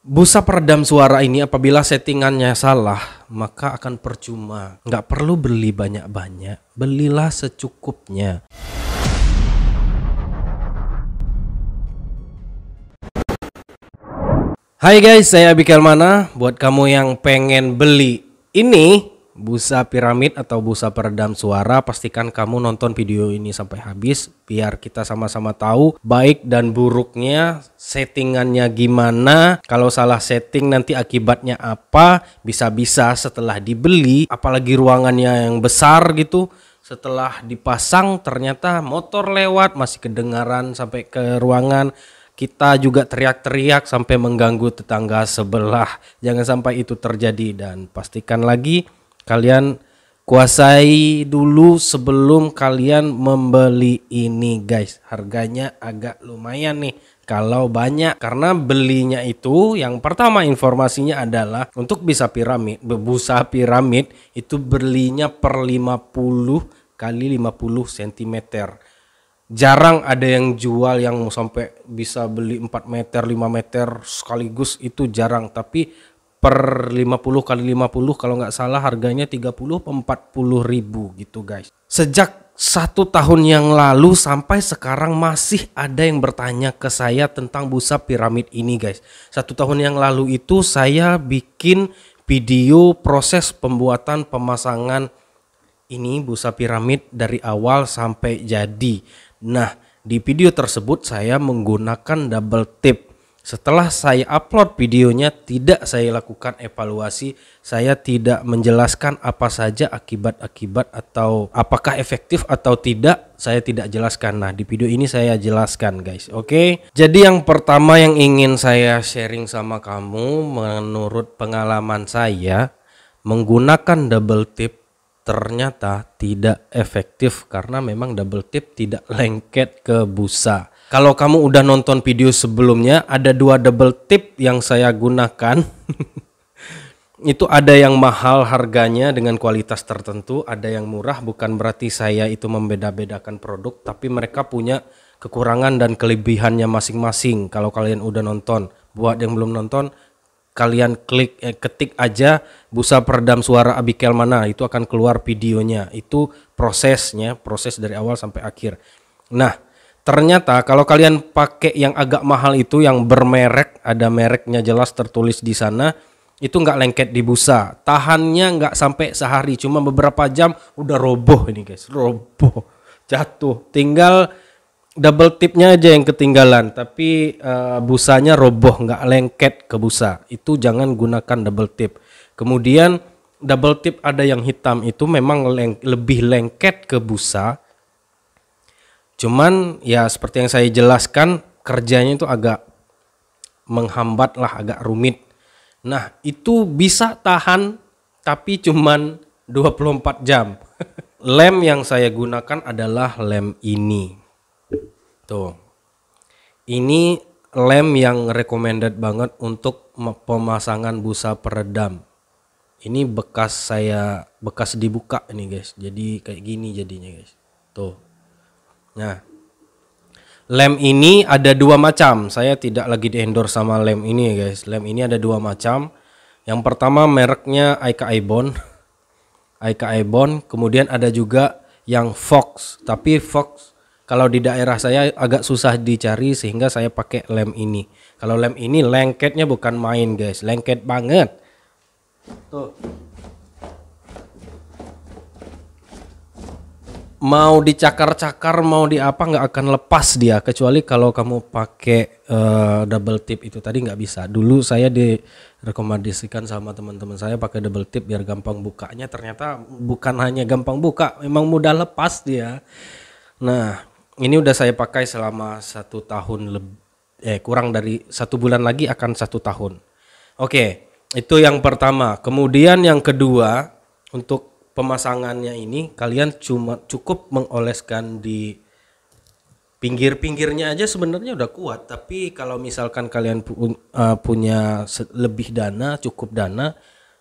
Busa peredam suara ini apabila settingannya salah, maka akan percuma. Nggak perlu beli banyak-banyak, belilah secukupnya. Hai guys, saya Abikel Mana. Buat kamu yang pengen beli ini, busa piramid atau busa peredam suara, pastikan kamu nonton video ini sampai habis biar kita sama-sama tahu baik dan buruknya, settingannya gimana, kalau salah setting nanti akibatnya apa, bisa-bisa setelah dibeli apalagi ruangannya yang besar gitu setelah dipasang ternyata motor lewat masih kedengaran sampai ke ruangan kita juga teriak-teriak sampai mengganggu tetangga sebelah. Jangan sampai itu terjadi dan pastikan lagi Kalian kuasai dulu sebelum kalian membeli ini guys. Harganya agak lumayan nih kalau banyak karena belinya itu yang pertama informasinya adalah untuk bisa piramid bebusa piramid itu belinya per 50 kali 50 cm jarang ada yang jual yang sampai bisa beli 4 meter 5 meter sekaligus itu jarang tapi per 50 kali 50 kalau nggak salah harganya 30 40 ribu gitu guys. Sejak satu tahun yang lalu sampai sekarang masih ada yang bertanya ke saya tentang busa piramid ini guys. Satu tahun yang lalu itu saya bikin video proses pembuatan pemasangan ini busa piramid dari awal sampai jadi. Nah di video tersebut saya menggunakan double tip setelah saya upload videonya, tidak saya lakukan evaluasi, saya tidak menjelaskan apa saja akibat-akibat atau apakah efektif atau tidak, saya tidak jelaskan. Nah, di video ini saya jelaskan, guys. Oke. Okay? Jadi yang pertama yang ingin saya sharing sama kamu menurut pengalaman saya menggunakan double tip ternyata tidak efektif karena memang double tip tidak lengket ke busa. Kalau kamu udah nonton video sebelumnya, ada dua double tip yang saya gunakan. itu ada yang mahal harganya dengan kualitas tertentu, ada yang murah. Bukan berarti saya itu membeda-bedakan produk, tapi mereka punya kekurangan dan kelebihannya masing-masing. Kalau kalian udah nonton, buat yang belum nonton, kalian klik eh, ketik aja busa peredam suara Abikel mana, itu akan keluar videonya. Itu prosesnya, proses dari awal sampai akhir. Nah, Ternyata kalau kalian pakai yang agak mahal itu yang bermerek, ada mereknya jelas tertulis di sana, itu nggak lengket di busa. Tahannya nggak sampai sehari, cuma beberapa jam udah roboh ini guys, roboh, jatuh. Tinggal double tipnya aja yang ketinggalan, tapi uh, busanya roboh, nggak lengket ke busa. Itu jangan gunakan double tip. Kemudian double tip ada yang hitam itu memang leng lebih lengket ke busa Cuman ya seperti yang saya jelaskan kerjanya itu agak menghambat lah, agak rumit. Nah itu bisa tahan tapi cuman 24 jam. lem yang saya gunakan adalah lem ini. Tuh. Ini lem yang recommended banget untuk pemasangan busa peredam. Ini bekas saya bekas dibuka ini guys. Jadi kayak gini jadinya guys. Tuh. Nah, lem ini ada dua macam. Saya tidak lagi di-endorse sama lem ini ya guys. Lem ini ada dua macam. Yang pertama mereknya Aika Ibon. Aika Ibon, kemudian ada juga yang Fox. Tapi Fox kalau di daerah saya agak susah dicari sehingga saya pakai lem ini. Kalau lem ini lengketnya bukan main guys, lengket banget. Tuh. mau dicakar-cakar mau di apa nggak akan lepas dia kecuali kalau kamu pakai uh, double tip itu tadi nggak bisa dulu saya direkomendasikan sama teman-teman saya pakai double tip biar gampang bukanya ternyata bukan hanya gampang buka memang mudah lepas dia nah ini udah saya pakai selama satu tahun lebih eh kurang dari satu bulan lagi akan satu tahun oke itu yang pertama kemudian yang kedua untuk pemasangannya ini kalian cuma cukup mengoleskan di pinggir-pinggirnya aja sebenarnya udah kuat tapi kalau misalkan kalian pu uh, punya lebih dana cukup dana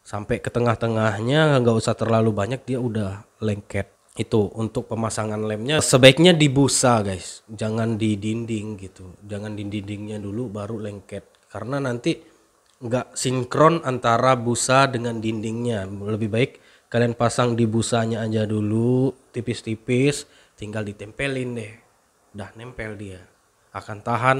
sampai ke tengah-tengahnya nggak usah terlalu banyak dia udah lengket itu untuk pemasangan lemnya sebaiknya di busa guys jangan di dinding gitu jangan di dindingnya dulu baru lengket karena nanti nggak sinkron antara busa dengan dindingnya lebih baik kalian pasang di busanya aja dulu tipis-tipis tinggal ditempelin deh udah nempel dia akan tahan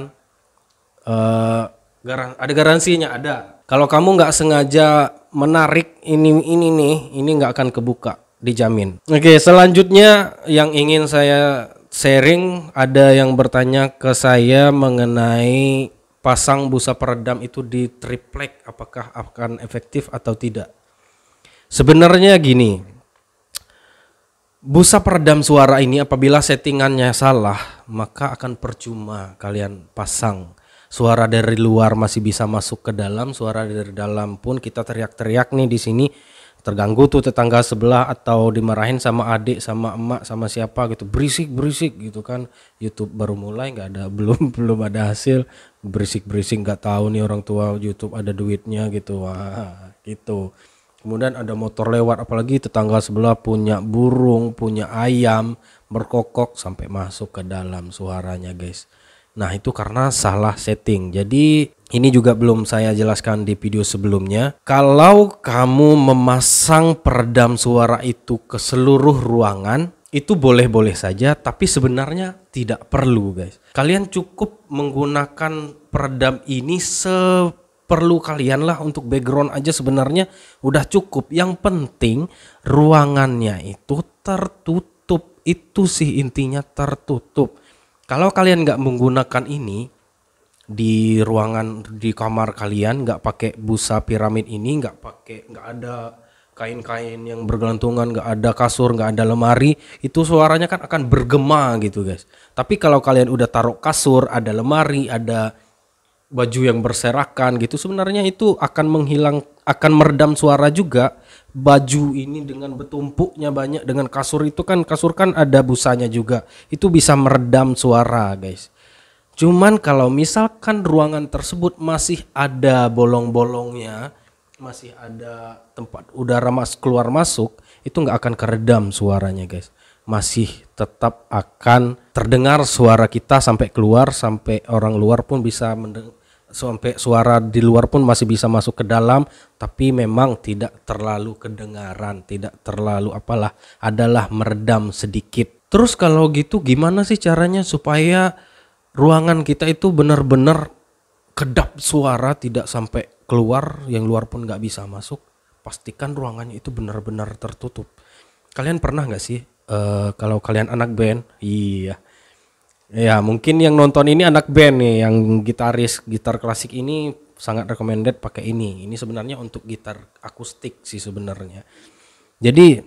uh, garan ada garansinya ada kalau kamu nggak sengaja menarik ini ini nih ini nggak akan kebuka dijamin oke selanjutnya yang ingin saya sharing ada yang bertanya ke saya mengenai pasang busa peredam itu di triplek apakah akan efektif atau tidak Sebenarnya gini, busa peredam suara ini apabila settingannya salah, maka akan percuma kalian pasang. Suara dari luar masih bisa masuk ke dalam, suara dari dalam pun kita teriak-teriak nih di sini terganggu tuh tetangga sebelah atau dimarahin sama adik sama emak sama siapa gitu berisik berisik gitu kan YouTube baru mulai nggak ada belum belum ada hasil berisik berisik nggak tahu nih orang tua YouTube ada duitnya gitu wah gitu Kemudian ada motor lewat, apalagi tetangga sebelah punya burung, punya ayam, berkokok sampai masuk ke dalam suaranya guys. Nah itu karena salah setting. Jadi ini juga belum saya jelaskan di video sebelumnya. Kalau kamu memasang peredam suara itu ke seluruh ruangan, itu boleh-boleh saja tapi sebenarnya tidak perlu guys. Kalian cukup menggunakan peredam ini se perlu kalian lah untuk background aja sebenarnya udah cukup. Yang penting ruangannya itu tertutup. Itu sih intinya tertutup. Kalau kalian nggak menggunakan ini di ruangan di kamar kalian nggak pakai busa piramid ini nggak pakai nggak ada kain-kain yang bergelantungan, nggak ada kasur, nggak ada lemari, itu suaranya kan akan bergema gitu guys. Tapi kalau kalian udah taruh kasur, ada lemari, ada baju yang berserakan gitu sebenarnya itu akan menghilang akan meredam suara juga baju ini dengan bertumpuknya banyak dengan kasur itu kan kasur kan ada busanya juga itu bisa meredam suara guys cuman kalau misalkan ruangan tersebut masih ada bolong-bolongnya masih ada tempat udara mas keluar masuk itu nggak akan keredam suaranya guys masih tetap akan terdengar suara kita sampai keluar sampai orang luar pun bisa mendeng sampai suara di luar pun masih bisa masuk ke dalam tapi memang tidak terlalu kedengaran tidak terlalu apalah adalah meredam sedikit terus kalau gitu gimana sih caranya supaya ruangan kita itu benar-benar kedap suara tidak sampai keluar yang luar pun nggak bisa masuk pastikan ruangannya itu benar-benar tertutup kalian pernah nggak sih uh, kalau kalian anak band iya Ya mungkin yang nonton ini anak band nih, yang gitaris gitar klasik ini sangat recommended pakai ini. Ini sebenarnya untuk gitar akustik sih sebenarnya. Jadi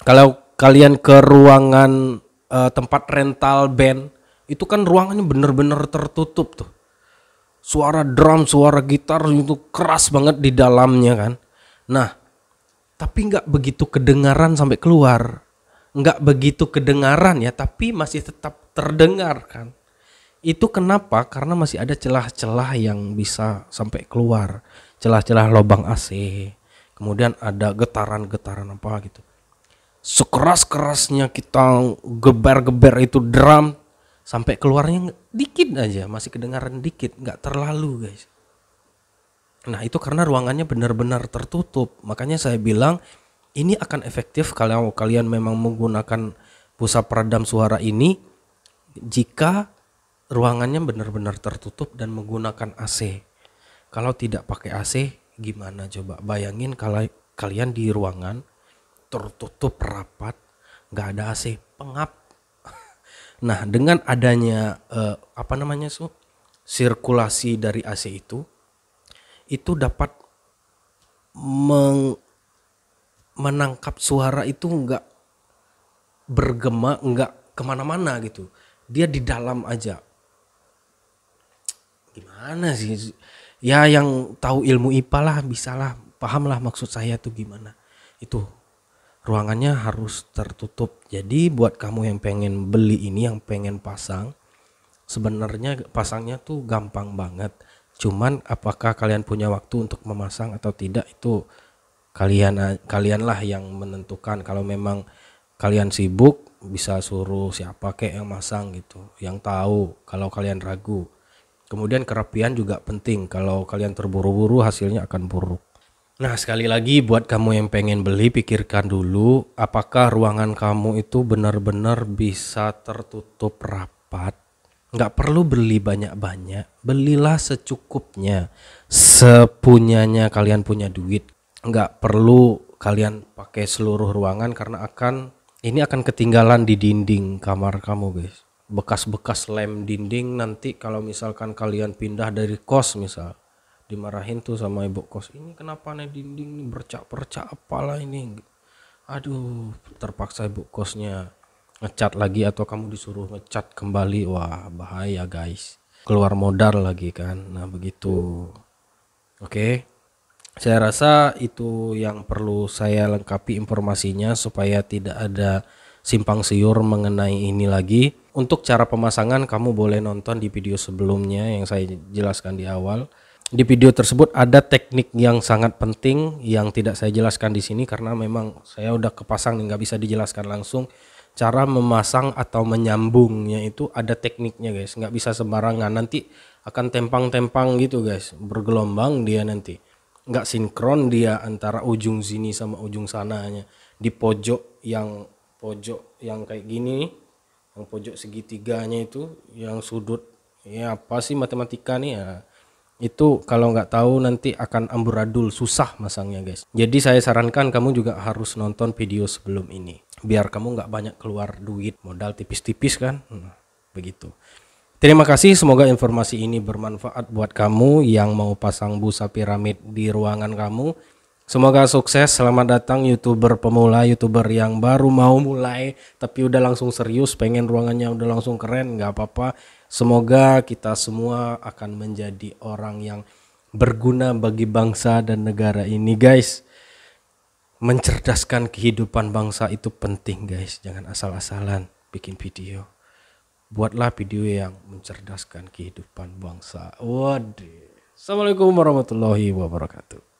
kalau kalian ke ruangan uh, tempat rental band itu kan ruangannya bener-bener tertutup tuh. Suara drum, suara gitar itu keras banget di dalamnya kan. Nah, tapi nggak begitu kedengaran sampai keluar nggak begitu kedengaran ya, tapi masih tetap terdengar kan. Itu kenapa? Karena masih ada celah-celah yang bisa sampai keluar, celah-celah lubang AC. Kemudian ada getaran-getaran apa gitu. Sekeras-kerasnya kita geber-geber itu drum sampai keluarnya dikit aja, masih kedengaran dikit, nggak terlalu guys. Nah itu karena ruangannya benar-benar tertutup, makanya saya bilang ini akan efektif kalau kalian memang menggunakan busa peredam suara ini jika ruangannya benar-benar tertutup dan menggunakan AC. Kalau tidak pakai AC gimana coba bayangin kalau kalian di ruangan tertutup rapat nggak ada AC pengap. Nah dengan adanya eh, apa namanya su sirkulasi dari AC itu itu dapat meng menangkap suara itu nggak bergema nggak kemana-mana gitu dia di dalam aja gimana sih ya yang tahu ilmu IPA lah bisalah pahamlah maksud saya tuh gimana itu ruangannya harus tertutup jadi buat kamu yang pengen beli ini yang pengen pasang sebenarnya pasangnya tuh gampang banget cuman apakah kalian punya waktu untuk memasang atau tidak itu kalian kalianlah yang menentukan kalau memang kalian sibuk bisa suruh siapa kayak yang masang gitu yang tahu kalau kalian ragu kemudian kerapian juga penting kalau kalian terburu-buru hasilnya akan buruk Nah, sekali lagi buat kamu yang pengen beli, pikirkan dulu apakah ruangan kamu itu benar-benar bisa tertutup rapat. Nggak perlu beli banyak-banyak, belilah secukupnya, sepunyanya kalian punya duit nggak perlu kalian pakai seluruh ruangan karena akan ini akan ketinggalan di dinding kamar kamu guys bekas-bekas lem dinding nanti kalau misalkan kalian pindah dari kos misal dimarahin tuh sama ibu kos ini kenapa nih dinding ini bercak-bercak apalah ini aduh terpaksa ibu kosnya ngecat lagi atau kamu disuruh ngecat kembali wah bahaya guys keluar modal lagi kan nah begitu oke okay? saya rasa itu yang perlu saya lengkapi informasinya supaya tidak ada simpang siur mengenai ini lagi. Untuk cara pemasangan kamu boleh nonton di video sebelumnya yang saya jelaskan di awal. Di video tersebut ada teknik yang sangat penting yang tidak saya jelaskan di sini karena memang saya udah kepasang nggak bisa dijelaskan langsung. Cara memasang atau menyambungnya itu ada tekniknya guys, nggak bisa sembarangan. Nanti akan tempang-tempang gitu guys, bergelombang dia nanti nggak sinkron dia antara ujung sini sama ujung sananya di pojok yang pojok yang kayak gini yang pojok segitiganya itu yang sudut ya apa sih matematika nih ya itu kalau nggak tahu nanti akan amburadul susah masangnya guys jadi saya sarankan kamu juga harus nonton video sebelum ini biar kamu nggak banyak keluar duit modal tipis-tipis kan hmm, begitu Terima kasih, semoga informasi ini bermanfaat buat kamu yang mau pasang busa piramid di ruangan kamu. Semoga sukses, selamat datang youtuber pemula, youtuber yang baru mau mulai tapi udah langsung serius, pengen ruangannya udah langsung keren, gak apa-apa. Semoga kita semua akan menjadi orang yang berguna bagi bangsa dan negara ini guys. Mencerdaskan kehidupan bangsa itu penting guys, jangan asal-asalan bikin video buatlah video yang mencerdaskan kehidupan bangsa. Waduh. Assalamualaikum warahmatullahi wabarakatuh.